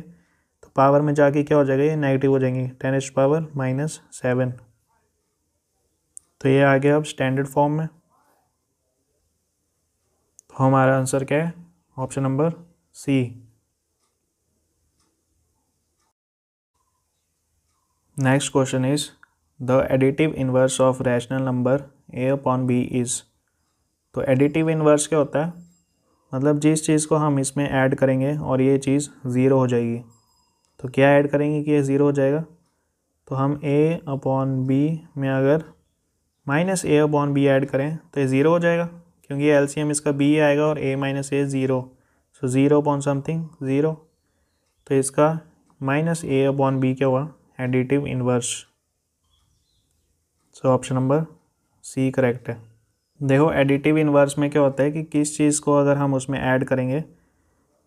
तो पावर में जाके क्या हो जाएगा ये नेगेटिव हो जाएंगी ten h power minus seven तो ये आ गया अब स्टैंडर्ड फॉर्म में तो हमारा आंसर क्या है option number C next question is the additive inverse of rational number A upon B is तो एडिटिव इन्वर्स क्या होता है मतलब जिस चीज़ को हम इसमें ऐड करेंगे और ये चीज़ ज़ीरो हो जाएगी तो क्या ऐड करेंगे कि ये ज़ीरो हो जाएगा तो हम ए अपॉन बी में अगर minus A upon B add करें तो ये ज़ीरो हो जाएगा क्योंकि एम इसका बी आएगा और A minus A zero so zero upon something zero तो इसका माइनस ए अपॉन बी क्या हुआ additive inverse so option number C correct है देखो एडिटिव इन्वर्स में क्या होता है कि किस चीज़ को अगर हम उसमें ऐड करेंगे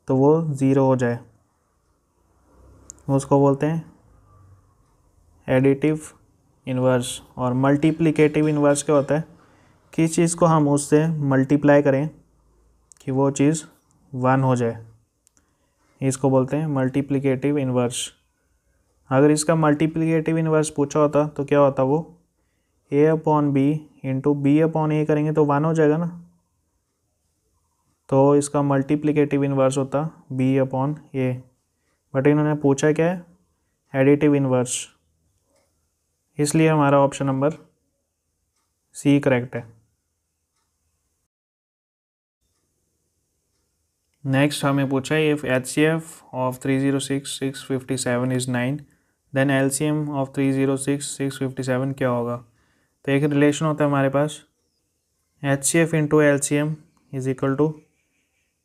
तो वो ज़ीरो हो जाए उसको बोलते हैं एडिटिव इन्वर्स और मल्टीप्लिकेटिव इन्वर्स क्या होता है किस चीज़ को हम उससे मल्टीप्लाई करें कि वो चीज़ वन हो जाए इसको बोलते हैं मल्टीप्लिकेटिव इन्वर्स अगर इसका मल्टीप्लिकेटिव इन्वर्स पूछा होता तो क्या होता वो A upon B into B upon A करेंगे तो वन हो जाएगा ना तो इसका मल्टीप्लिकेटिव इन्वर्स होता बी अपॉन ए बट इन्होंने पूछा क्या है एडिटिव इन्वर्स इसलिए हमारा ऑप्शन नंबर सी करेक्ट है नेक्स्ट हमें पूछा है if H C F of three zero six six fifty seven is nine then L C M of three zero six six fifty seven क्या होगा तो एक रिलेशन होता है हमारे पास H C F into L C M is equal to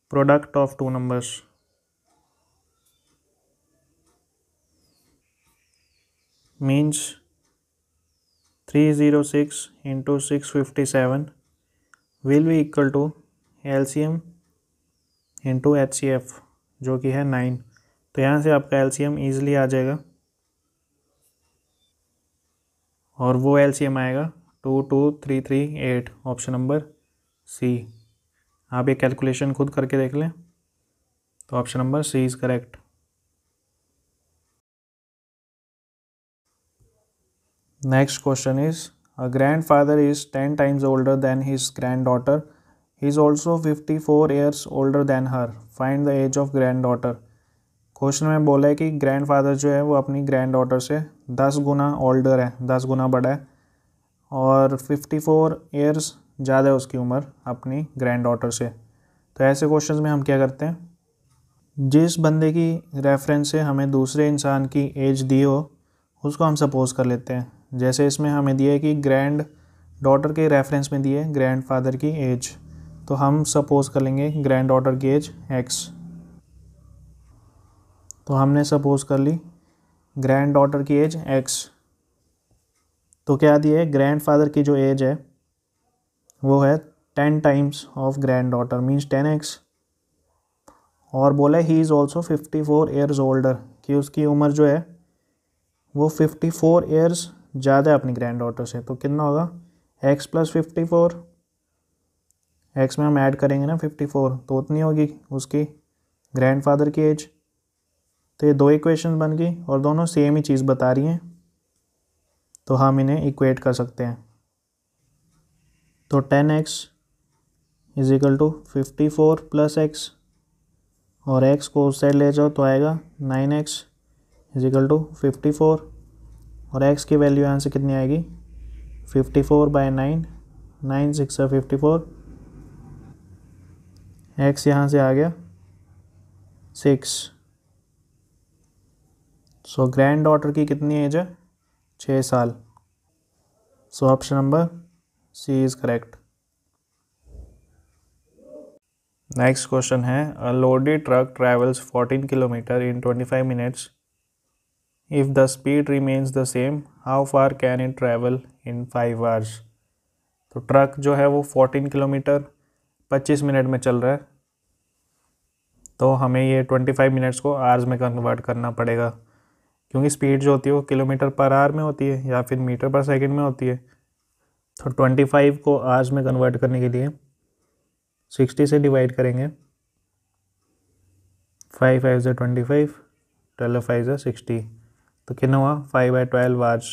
product of two numbers means three zero six into six fifty seven will be equal to L C M into H C F जो कि है nine तो यहाँ से आपका L C M easily आ जाएगा और वो एलसीएम आएगा two two three three eight option number C आप ये कैलकुलेशन खुद करके देख लें तो option number C is correct next question is a grand father is ten times older than his grand daughter he is also fifty four years older than her find the age of grand daughter question में बोला है कि grand father जो है वो अपनी grand daughter से दस गुना ओल्डर है दस गुना बड़ा है और फिफ्टी फोर ईयर्स ज़्यादा है उसकी उम्र अपनी ग्रैंड डॉटर से तो ऐसे क्वेश्चन में हम क्या करते हैं जिस बंदे की रेफरेंस से हमें दूसरे इंसान की एज दी हो उसको हम सपोज़ कर लेते हैं जैसे इसमें हमें दिया है कि ग्रैंड डॉटर के रेफरेंस में दिए ग्रैंड फादर की एज तो हम सपोज़ कर लेंगे ग्रैंड डॉटर की एज एक्स तो हमने सपोज़ कर ली ग्रैंड डॉटर की एज एक्स तो क्या दिए है फादर की जो एज है वो है ten times of grand daughter means ten x और बोला he is also fifty four years older कि उसकी उम्र जो है वो फिफ्टी फोर ईयर्स ज़्यादा है अपनी ग्रैंड डॉटर से तो कितना होगा x plus fifty four x में हम ऐड करेंगे ना फिफ्टी फोर तो उतनी होगी उसकी ग्रैंड फादर की एज तो ये दो इक्वेशन बन गई और दोनों सेम ही चीज़ बता रही हैं तो हम इन्हें इक्वेट कर सकते हैं तो ten x is equal to fifty four plus x और एक्स को उस साइड ले जाओ तो आएगा nine x is equal to fifty four और एक्स की वैल्यू यहाँ से कितनी आएगी fifty four by nine nine six fifty four x यहाँ से आ गया सिक्स सो ग्रैंड डॉटर की कितनी एज है छः साल so option number C is correct next question है a loaded truck travels 14 kilometer in 25 minutes if the speed remains the same how far can it travel in five hours तो truck जो है वो 14 kilometre 25 minute में चल रहा है तो हमें ये 25 मिनट्स को आवर्स में कन्वर्ट करना पड़ेगा क्योंकि स्पीड जो होती है वो किलोमीटर पर आवर में होती है या फिर मीटर पर सेकेंड में होती है तो ट्वेंटी फाइव को आर्स में कन्वर्ट करने के लिए सिक्सटी से डिवाइड करेंगे फाइव फाइव ज़ा ट्वेंटी फाइव ट्वेल्व फाइव ज़ा सिक्सटी तो कितना हुआ फाइव बाई ट्वेल्व आर्स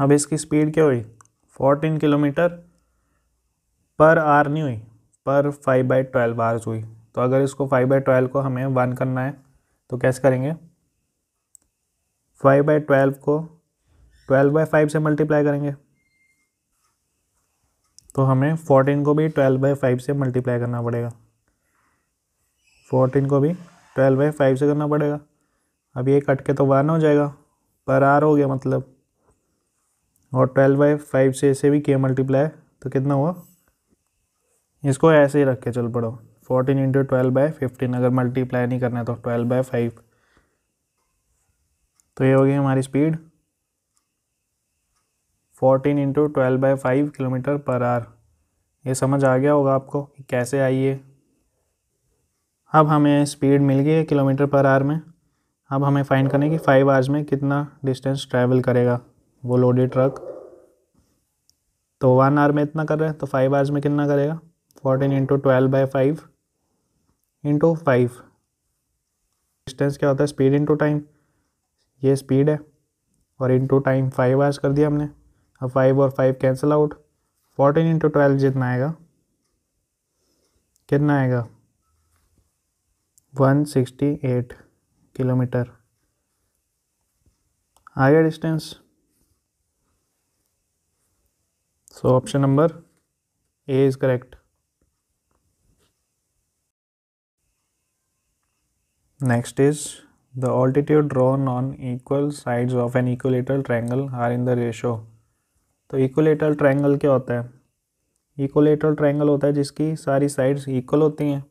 अब इसकी स्पीड क्या हुई फोर्टीन किलोमीटर पर आर नहीं हुई पर फाइव बाई ट्वेल्व आर्स हुई तो अगर इसको फाइव बाई ट्वेल्व को हमें वन करना है तो कैसे करेंगे फाइव बाई ट्वेल्व को ट्वेल्व बाई फाइव से मल्टीप्लाई करेंगे तो हमें फोर्टीन को भी ट्वेल्व बाई फाइव से मल्टीप्लाई करना पड़ेगा फोर्टीन को भी ट्वेल्व बाई फाइव से करना पड़ेगा अब ये कट के तो वन हो जाएगा पर आर हो गया मतलब और ट्वेल्व बाई फाइव से इसे भी किया मल्टीप्लाई तो कितना हुआ इसको ऐसे ही रख के चल पड़ो fourteen into twelve by fifteen अगर मल्टीप्लाई नहीं करना है तो ट्वेल्व बाई फाइव तो ये होगी हमारी speed fourteen into twelve by five kilometer per hour ये समझ आ गया होगा आपको कि कैसे आई है अब हमें स्पीड मिल गई है किलोमीटर पर आर में अब हमें फाइंड करने की फ़ाइव आवर्स में कितना डिस्टेंस ट्रैवल करेगा वो लोडेड ट्रक तो वन आवर में इतना कर रहा है तो फाइव आवर्स में कितना करेगा fourteen into twelve by five into five distance क्या होता है स्पीड इंटू टाइम ये स्पीड है और इंटू टाइम फाइव आज कर दिया हमने अब फाइव और five cancel out fourteen into twelve जितना आएगा कितना आएगा वन सिक्सटी एट किलोमीटर गया distance so option number A is correct Next is the altitude drawn on equal sides of an equilateral triangle are in the ratio. तो equilateral triangle क्या होता है equilateral triangle होता है जिसकी सारी sides equal होती हैं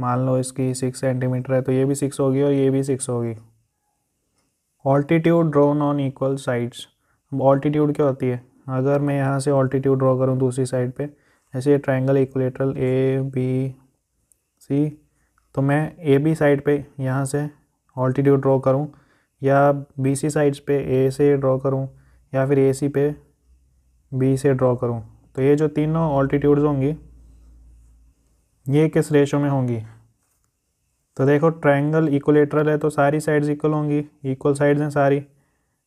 मान लो इसकी सिक्स सेंटीमीटर है तो ये भी सिक्स होगी और ये भी सिक्स होगी altitude drawn on equal sides अब ऑल्टीट्यूड क्या होती है अगर मैं यहाँ से ऑल्टीट्यूड ड्रॉ करूँ दूसरी साइड पे ऐसे ये triangle equilateral A B C तो मैं ए बी साइड पे यहाँ से ऑल्टीट्यूड ड्रॉ करूँ या बी सी साइड्स पे ए से ड्रॉ करूँ या फिर ए सी पे बी से ड्रॉ करूँ तो ये जो तीनों ऑल्टीट्यूड्स होंगी ये किस रेशो में होंगी तो देखो ट्रायंगल इक्वलेटरल है तो सारी साइड्स इक्वल होंगी इक्वल साइड्स हैं सारी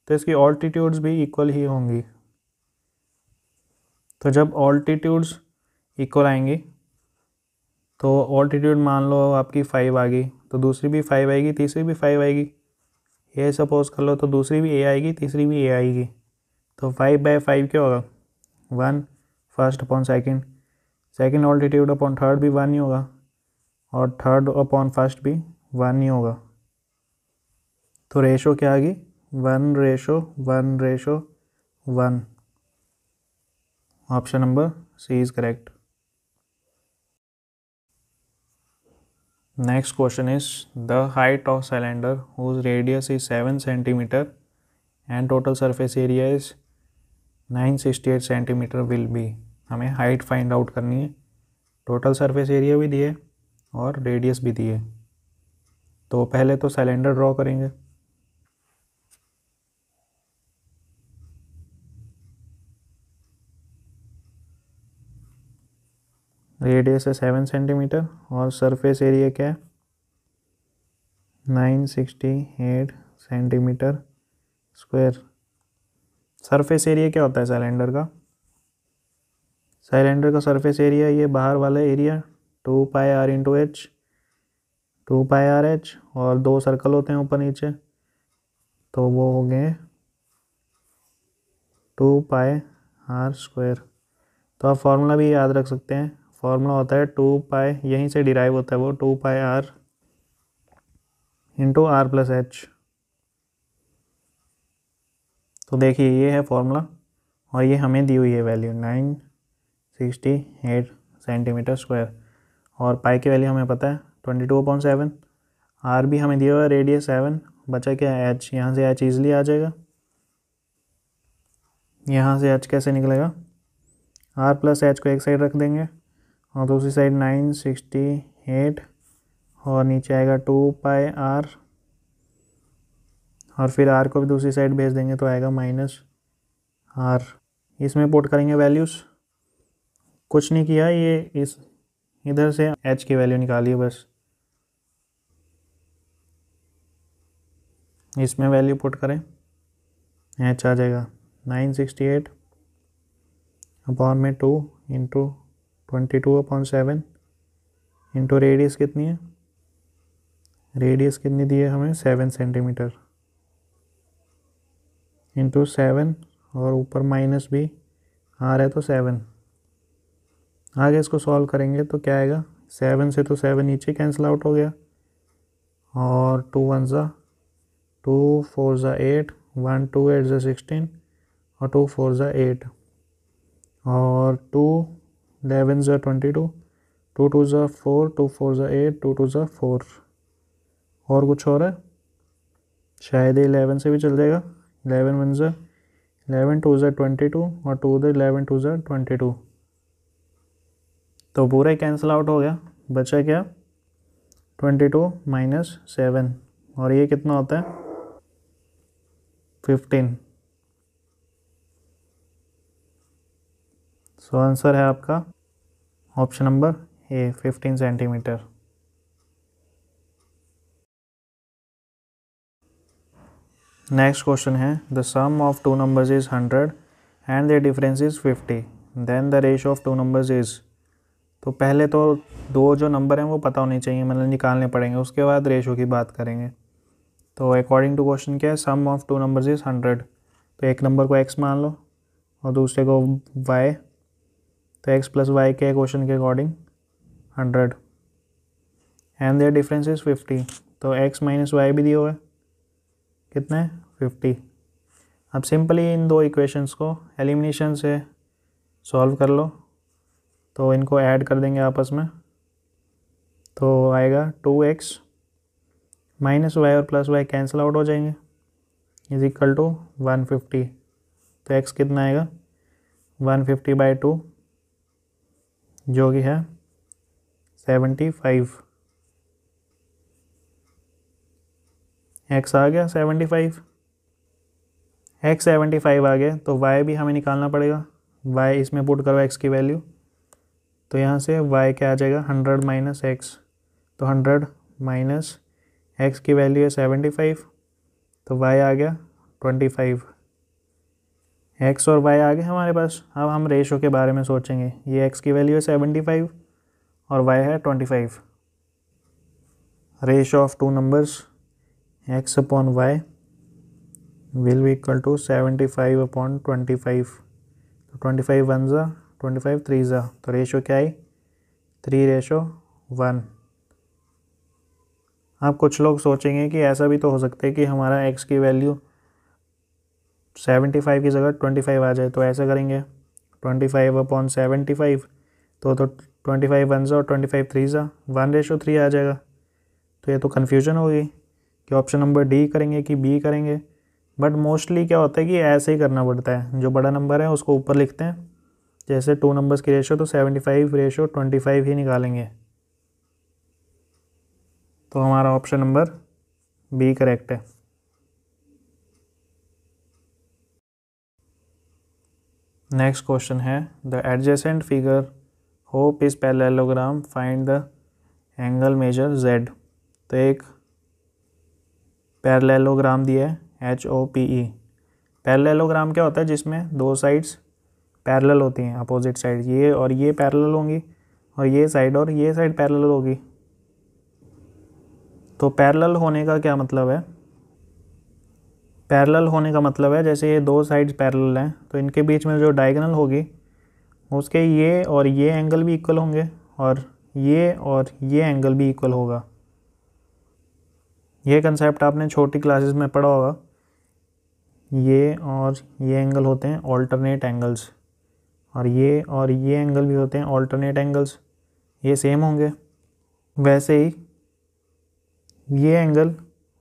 तो इसकी ऑल्टीट्यूड्स भी इक्वल ही होंगी तो जब ऑल्टीट्यूड्स इक्वल आएंगी तो ऑल्टीट्यूड मान लो आपकी फाइव आ गई तो दूसरी भी फाइव आएगी तीसरी भी फाइव आएगी ये सपोज कर लो तो दूसरी भी ए आएगी तीसरी भी ए आएगी तो फाइव बाई फाइव क्या होगा one first upon second second altitude upon third भी वन ही होगा और थर्ड अपॉन फर्स्ट भी वन ही होगा तो रेशो क्या आ गई one ratio one ratio one option number C is correct next question is the height of cylinder whose radius is seven centimetre and total surface area is nine sixty eight centimetre will be हमें height find out करनी है total surface area भी दिए और radius भी दिए तो पहले तो सिलेंडर ड्रॉ करेंगे रेडियस है सेवन सेंटीमीटर और सरफेस एरिया क्या है nine sixty eight centimetre square surface area क्या होता है सिलेंडर का सिलेंडर का सरफेस एरिया ये बाहर वाला area two pi R into H two pi R H और दो सर्कल होते हैं ऊपर नीचे तो वो हो गए टू पाई आर स्क्वायर तो आप फार्मूला भी याद रख सकते हैं फॉर्मूला होता है टू पाए यहीं से डिराइव होता है वो two pi R into R plus H तो देखिए ये है फॉर्मूला और ये हमें दी हुई है value nine sixty eight centimetre square और पाई की वैल्यू हमें पता है twenty two point seven R भी हमें दिया हुआ है रेडियस सेवन बचा क्या एच यहाँ से एच ईजली आ जाएगा यहाँ से एच कैसे निकलेगा आर प्लस एच को एक साइड रख देंगे और दूसरी साइड नाइन सिक्सटी एट और नीचे आएगा टू पाई आर और फिर आर को भी दूसरी साइड भेज देंगे तो आएगा माइनस आर इसमें पोट करेंगे वैल्यूज़ कुछ नहीं किया ये इस इधर से एच की वैल्यू निकाली बस इसमें वैल्यू पुट करें एच आ जाएगा नाइन सिक्सटी एट अपॉन में two into twenty two upon seven into radius कितनी है रेडियस कितनी दी है हमें सेवन सेंटीमीटर इंटू सेवन और ऊपर माइनस भी आ रहा है तो सेवन आगे इसको सॉल्व करेंगे तो क्या आएगा सेवन से तो सेवन नीचे कैंसिल आउट हो गया और टू वन ज़ा टू फोर ज़ा एट वन टू एट ज़ा सिक्सटीन और टू फोर ज़ा एट और two 11 is twenty two two two ज़ा फोर टू फोर ज़ा एट टू टू ज़ा फोर और कुछ और है शायद ही इलेवन से भी चल जाएगा इलेवन वन ज़ा इलेवन टू ज़ा ट्वेंटी टू और टू ज़ा इलेवन टू ज़ा ट्वेंटी टू तो पूरा कैंसिल आउट हो गया बचा क्या ट्वेंटी टू माइनस सेवन और ये कितना होता है फिफ्टीन सो आंसर है आपका option number A fifteen centimetre next question है the sum of two numbers is hundred and the difference is fifty then the ratio of two numbers is तो पहले तो दो जो नंबर हैं वो पता होने चाहिए मतलब निकालने पड़ेंगे उसके बाद रेशो की बात करेंगे तो अकॉर्डिंग टू क्वेश्चन क्या है sum of two numbers is hundred तो एक नंबर को एक्स मान लो और दूसरे को वाई तो एक्स प्लस वाई के क्वेश्चन के according hundred and their difference is fifty तो एक्स माइनस वाई भी दिया हुआ है कितना है फिफ्टी अब सिंपली इन दो इक्वेशंस को एलिमिनेशन से सॉल्व कर लो तो इनको ऐड कर देंगे आपस में तो आएगा टू एक्स माइनस वाई और प्लस वाई कैंसिल आउट हो जाएंगे is equal to one fifty तो एक्स कितना आएगा वन फिफ्टी बाई टू जो कि है सेवेंटी फाइव एक्स आ गया seventy five X seventy five आ गया तो वाई भी हमें निकालना पड़ेगा वाई इसमें पुट करो एक्स की वैल्यू तो यहाँ से वाई क्या आ जाएगा हंड्रेड माइनस एक्स तो हंड्रेड माइनस एक्स की वैल्यू है सेवेंटी फाइव तो वाई आ गया ट्वेंटी फाइव एक्स और वाई आ गए हमारे पास अब हम रेशो के बारे में सोचेंगे ये एक्स की वैल्यू है सेवेंटी फाइव और वाई है twenty five ratio of two numbers X upon Y will be equal to seventy five upon twenty five तो ट्वेंटी फाइव वन ज़ा ट्वेंटी फाइव थ्री ज़ा तो रेशो क्या आई थ्री रेशो वन आप कुछ लोग सोचेंगे कि ऐसा भी तो हो सकता है कि हमारा एक्स की वैल्यू सेवेंटी फाइव की जगह ट्वेंटी फाइव आ जाए तो ऐसे करेंगे twenty five upon seventy five तो तो ट्वेंटी फाइव वन सा और ट्वेंटी फाइव थ्री ज़ा वन रेशो थ्री आ जाएगा तो ये तो कन्फ्यूजन होगी कि ऑप्शन नंबर डी करेंगे कि बी करेंगे बट मोस्टली क्या होता है कि ऐसे ही करना पड़ता है जो बड़ा नंबर है उसको ऊपर लिखते हैं जैसे टू नंबर्स की रेशो तो seventy five ratio twenty five ही निकालेंगे तो हमारा ऑप्शन नंबर बी करेक्ट है नेक्स्ट क्वेश्चन है the adjacent figure HOPE is parallelogram find the angle measure Z तो एक पैरलेलोग्राम दिया है H O P E parallelogram क्या होता है जिसमें दो साइड्स पैरेलल होती हैं अपोजिट साइड ये और ये पैरेलल होंगी और ये साइड और ये साइड पैरेलल होगी तो पैरेलल होने का क्या मतलब है पैरेलल होने का मतलब है जैसे ये दो साइड्स पैरेलल हैं तो इनके बीच में जो डायगोनल होगी उसके ये और ये एंगल भी इक्वल होंगे और ये और ये एंगल भी इक्वल होगा ये कंसेप्ट आपने छोटी क्लासेस में पढ़ा होगा ये और ये एंगल होते हैं ऑल्टरनेट एंगल्स और ये और ये एंगल भी होते हैं ऑल्टरनेट एंगल्स ये सेम होंगे वैसे ही ये एंगल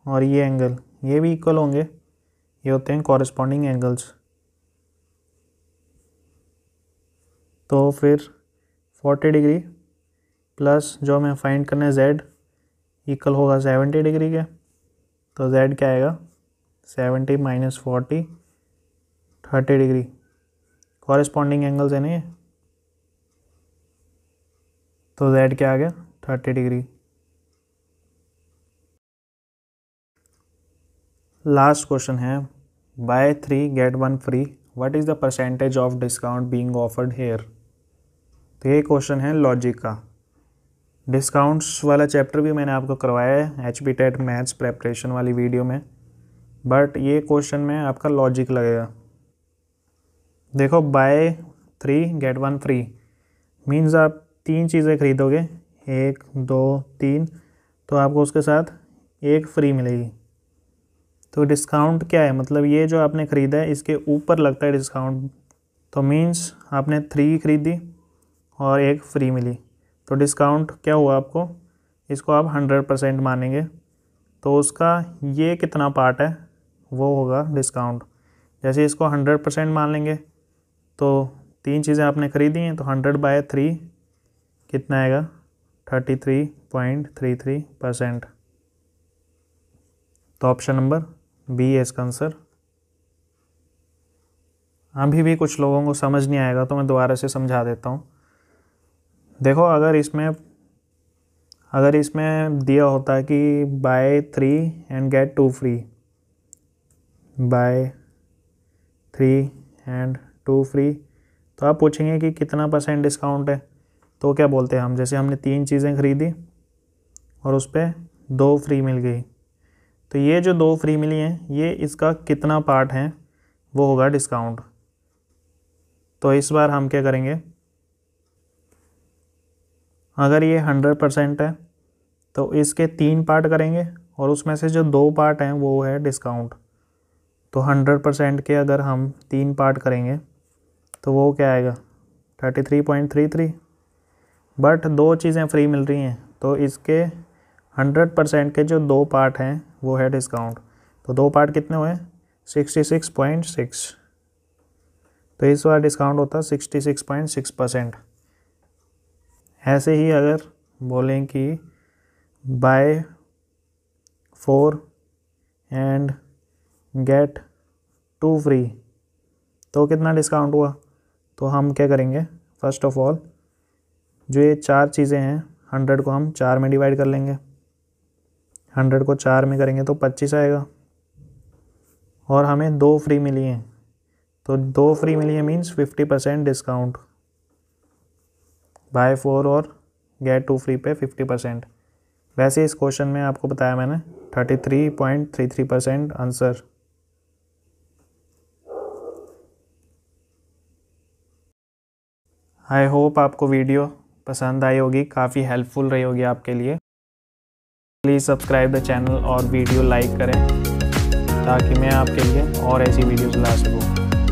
और ये एंगल ये भी इक्वल होंगे ये होते हैं कॉरस्पॉन्डिंग एंगल्स तो फिर 40 डिग्री प्लस जो हमें फाइंड करना है जेड इक्वल होगा 70 डिग्री के तो जेड क्या आएगा 70 minus forty thirty degree corresponding angles है ना ये तो जेड क्या आ गया थर्टी डिग्री लास्ट क्वेश्चन है buy three get one free what is the percentage of discount being offered here तो ये क्वेश्चन है लॉजिक का डिस्काउंट्स वाला चैप्टर भी मैंने आपको करवाया है H P TET maths preparation वाली वीडियो में बट ये क्वेश्चन में आपका लॉजिक लगेगा देखो buy three get one free means आप तीन चीज़ें खरीदोगे एक दो तीन तो आपको उसके साथ एक फ्री मिलेगी तो डिस्काउंट क्या है मतलब ये जो आपने ख़रीदा है इसके ऊपर लगता है डिस्काउंट तो मीन्स आपने थ्री ख़रीदी और एक फ्री मिली तो डिस्काउंट क्या हुआ आपको इसको आप हंड्रेड परसेंट मानेंगे तो उसका ये कितना पार्ट है वो होगा डिस्काउंट जैसे इसको हंड्रेड परसेंट मान लेंगे तो तीन चीज़ें आपने ख़रीदी हैं तो हंड्रेड बाय थ्री कितना आएगा thirty three point three three percent तो ऑप्शन नंबर बी है इसका आंसर अभी भी कुछ लोगों को समझ नहीं आएगा तो मैं दोबारा से समझा देता हूँ देखो अगर इसमें अगर इसमें दिया होता कि buy three and get two free buy three and two free तो आप पूछेंगे कि कितना परसेंट डिस्काउंट है तो क्या बोलते हैं हम जैसे हमने तीन चीज़ें खरीदी और उस पर दो फ्री मिल गई तो ये जो दो फ्री मिली हैं ये इसका कितना पार्ट है वो होगा डिस्काउंट तो इस बार हम क्या करेंगे अगर ये हंड्रेड परसेंट है तो इसके तीन पार्ट करेंगे और उसमें से जो दो पार्ट हैं वो है डिस्काउंट तो हंड्रेड परसेंट के अगर हम तीन पार्ट करेंगे तो वो क्या आएगा thirty three point three three but दो चीज़ें फ्री मिल रही हैं तो इसके हंड्रेड परसेंट के जो दो पार्ट हैं वो है डिस्काउंट तो दो पार्ट कितने हुए सिक्सटी सिक्स पॉइंट सिक्स तो इस बार डिस्काउंट होता है sixty six point six percent ऐसे ही अगर बोलें कि buy four and get two free तो कितना डिस्काउंट हुआ तो हम क्या करेंगे फर्स्ट ऑफ ऑल जो ये चार चीज़ें हैं हंड्रेड को हम चार में डिवाइड कर लेंगे हंड्रेड को चार में करेंगे तो पच्चीस आएगा और हमें दो फ्री मिली हैं तो दो फ्री मिली है means fifty percent discount buy four और गेट टू फ्री पे फिफ्टी परसेंट वैसे इस क्वेश्चन में आपको बताया मैंने thirty three point three three percent answer I hope आपको वीडियो पसंद आई होगी काफ़ी हेल्पफुल रही होगी आपके लिए प्लीज़ सब्सक्राइब द चैनल और वीडियो लाइक करें ताकि मैं आपके लिए और ऐसी वीडियोज ला सकूँ